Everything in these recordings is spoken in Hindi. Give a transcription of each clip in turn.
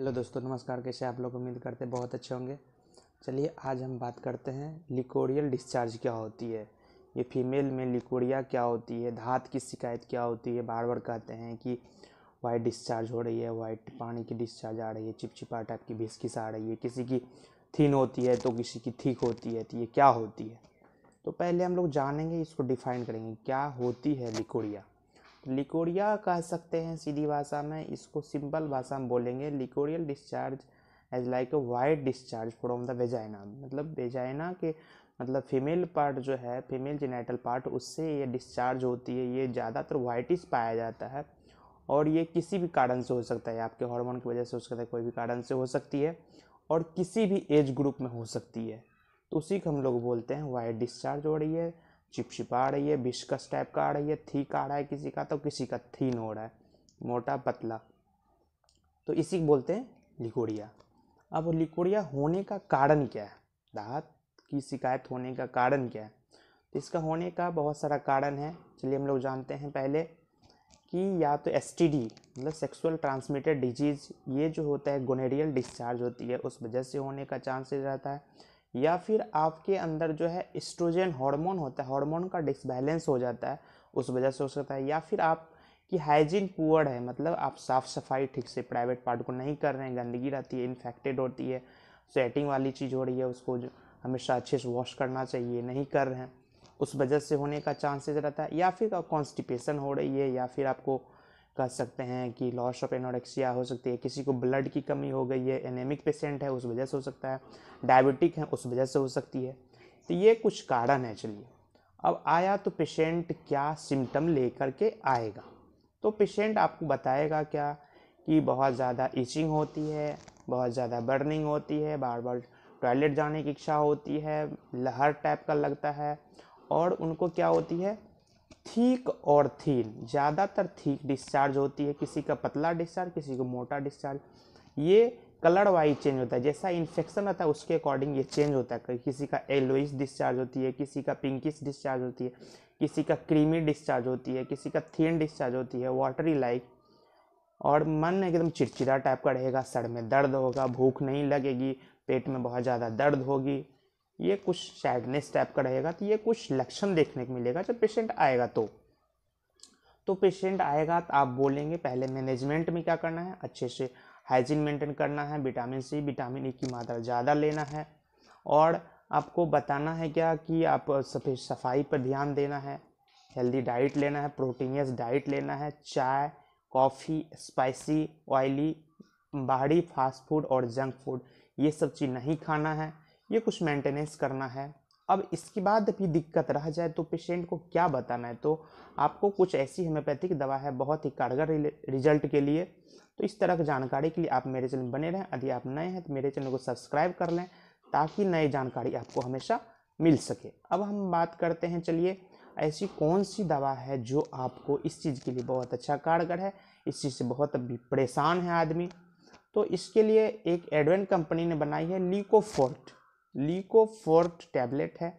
हेलो दोस्तों नमस्कार कैसे आप लोग उम्मीद करते हैं बहुत अच्छे होंगे चलिए आज हम बात करते हैं लिकोरियल डिस्चार्ज क्या होती है ये फीमेल में लिकोरिया क्या होती है धात की शिकायत क्या होती है बार बार कहते हैं कि वाइट डिस्चार्ज हो रही है वाइट पानी की डिस्चार्ज आ रही है चिपचिपा टाइप की भिस्किस आ रही है किसी की थीन होती है तो किसी की थीक होती है तो ये क्या होती है तो पहले हम लोग जानेंगे इसको डिफाइन करेंगे क्या होती है लिकोरिया लिकोरिया कह सकते हैं सीधी भाषा में इसको सिंपल भाषा में बोलेंगे leucorrheal discharge as like a white discharge from the vagina मतलब वेजाइना के मतलब फीमेल पार्ट जो है फीमेल जेनाइटल पार्ट उससे ये डिस्चार्ज होती है ये ज़्यादातर वाइटिस पाया जाता है और ये किसी भी कारण से हो सकता है आपके हार्मोन की वजह से हो सकता है कोई भी कारण से हो सकती है और किसी भी एज ग्रुप में हो सकती है तो उसी को हम लोग बोलते हैं वाइट डिस्चार्ज हो रही है चिपचिपा आ रही है बिस्कस टाइप का आ रही है थीक आ रहा है किसी का तो किसी का थीन हो रहा है मोटा पतला तो इसी बोलते हैं लिकोड़िया अब लिकोड़िया होने का कारण क्या है दांत की शिकायत होने का कारण क्या है तो इसका होने का बहुत सारा कारण है चलिए हम लोग जानते हैं पहले कि या तो एस मतलब सेक्सुअल ट्रांसमिटेड डिजीज़ ये जो होता है गोनेरियल डिस्चार्ज होती है उस वजह से होने का चांसेस रहता है या फिर आपके अंदर जो है एस्ट्रोजन हार्मोन होता है हार्मोन का डिसबैलेंस हो जाता है उस वजह से हो सकता है या फिर आप कि हाइजीन पुअर है मतलब आप साफ़ सफाई ठीक से प्राइवेट पार्ट को नहीं कर रहे हैं गंदगी रहती है इन्फेक्टेड होती है सेटिंग वाली चीज़ हो रही है उसको जो हमेशा अच्छे से वॉश करना चाहिए नहीं कर रहे हैं उस वजह से होने का चांसेस रहता है या फिर कॉन्स्टिपेशन हो रही है या फिर आपको कह सकते हैं कि लॉस ऑफ एनोरेक्सिया हो सकती है किसी को ब्लड की कमी हो गई है एनेमिक पेशेंट है उस वजह से हो सकता है डायबिटिक है उस वजह से हो सकती है तो ये कुछ कारण है चलिए अब आया तो पेशेंट क्या सिम्टम लेकर के आएगा तो पेशेंट आपको बताएगा क्या कि बहुत ज़्यादा ईचिंग होती है बहुत ज़्यादा बर्निंग होती है बार बार टॉयलेट जाने की इच्छा होती है लहर टाइप का लगता है और उनको क्या होती है थीक और थीन ज़्यादातर थीक डिस्चार्ज होती है किसी का पतला डिस्चार्ज किसी का मोटा डिस्चार्ज ये कलर वाइज चेंज होता है जैसा इन्फेक्शन होता है उसके अकॉर्डिंग ये चेंज होता है किसी का एलोइस डिस्चार्ज होती है किसी का पिंकिस डिस्चार्ज होती है किसी का क्रीमी डिस्चार्ज होती है किसी का थीन डिस्चार्ज होती है वाटरी लाइक और मन एकदम चिड़चिड़ा टाइप का रहेगा सर में दर्द होगा भूख नहीं लगेगी पेट में बहुत ज़्यादा दर्द होगी ये कुछ सैडनेस टाइप का रहेगा तो ये कुछ लक्षण देखने को मिलेगा जब पेशेंट आएगा तो तो पेशेंट आएगा तो आप बोलेंगे पहले मैनेजमेंट में क्या करना है अच्छे से हाइजीन मेंटेन करना है विटामिन सी विटामिन ई की मात्रा ज़्यादा लेना है और आपको बताना है क्या कि आप सफे सफाई पर ध्यान देना है हेल्दी डाइट लेना है प्रोटीनियस डाइट लेना है चाय कॉफ़ी स्पाइसी ऑयली बाहरी फास्ट फूड और जंक फूड ये सब चीज़ नहीं खाना है ये कुछ मेंटेनेंस करना है अब इसके बाद भी दिक्कत रह जाए तो पेशेंट को क्या बताना है तो आपको कुछ ऐसी होम्योपैथिक दवा है बहुत ही कारगर रिजल्ट के लिए तो इस तरह की जानकारी के लिए आप मेरे चैनल बने रहें यदि आप नए हैं तो मेरे चैनल को सब्सक्राइब कर लें ताकि नई जानकारी आपको हमेशा मिल सके अब हम बात करते हैं चलिए ऐसी कौन सी दवा है जो आपको इस चीज़ के लिए बहुत अच्छा कारगर है इस चीज़ से बहुत अभी परेशान है आदमी तो इसके लिए एक एडवेंट कंपनी ने बनाई है लीकोफोर्ट लीकोफोर्ट टैबलेट है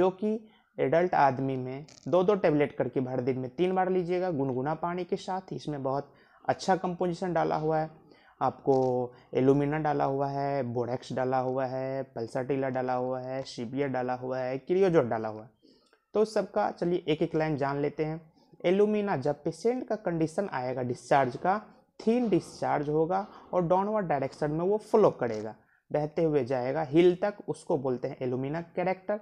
जो कि एडल्ट आदमी में दो दो टैबलेट करके भर दिन में तीन बार लीजिएगा गुनगुना पानी के साथ इसमें बहुत अच्छा कंपोजिशन डाला हुआ है आपको एलुमिना डाला हुआ है बोरेक्स डाला हुआ है पल्साटीला डाला हुआ है शिबिया डाला हुआ है क्रियोजोट डाला हुआ है तो सबका चलिए एक एक लाइन जान लेते हैं एलुमिना जब पेशेंट का कंडीशन आएगा डिस्चार्ज का थीन डिस्चार्ज होगा और डाउनवर्ड डायरेक्शन में वो फ्लो करेगा बहते हुए जाएगा हिल तक उसको बोलते हैं एलुमिना कैरेक्टर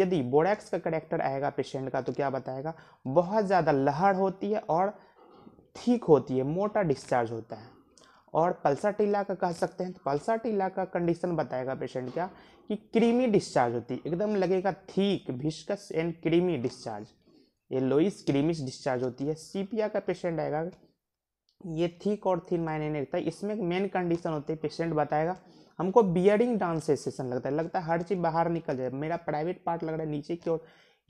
यदि बोरेक्स का करेक्टर आएगा पेशेंट का तो क्या बताएगा बहुत ज़्यादा लहर होती है और ठीक होती है मोटा डिस्चार्ज होता है और पल्सर टीला का कह सकते हैं तो पल्सर टीला का कंडीशन बताएगा पेशेंट क्या कि क्रीमी डिस्चार्ज होती है एकदम लगेगा ठीक भिस्कस एंड क्रीमी डिस्चार्ज ये लोइस क्रीमिस डिस्चार्ज होती है सीपिया का पेशेंट आएगा ये थिक और थिन मायने नहीं रखता इसमें एक मेन कंडीशन होती है पेशेंट बताएगा हमको बियरिंग डाउन सेसेशन लगता है लगता है हर चीज़ बाहर निकल जाए मेरा प्राइवेट पार्ट लग रहा है नीचे की ओर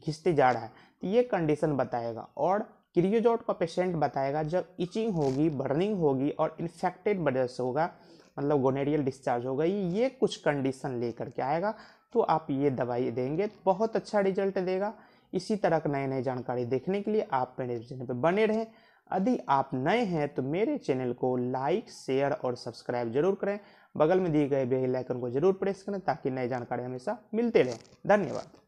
घिसते जा रहा है तो ये कंडीशन बताएगा और क्रियोजोट का पेशेंट बताएगा जब इचिंग होगी बर्निंग होगी और इन्फेक्टेड वजह से होगा मतलब गोनेरियल डिस्चार्ज होगा ये कुछ कंडीशन लेकर के आएगा तो आप ये दवाई देंगे तो बहुत अच्छा रिजल्ट देगा इसी तरह का नए नए जानकारी देखने के लिए आप मेरे चैनल पर बने रहें यदि आप नए हैं तो मेरे चैनल को लाइक शेयर और सब्सक्राइब जरूर करें बगल में दिए गए बेल आइकन को जरूर प्रेस करें ताकि नई जानकारी हमेशा मिलते रहे धन्यवाद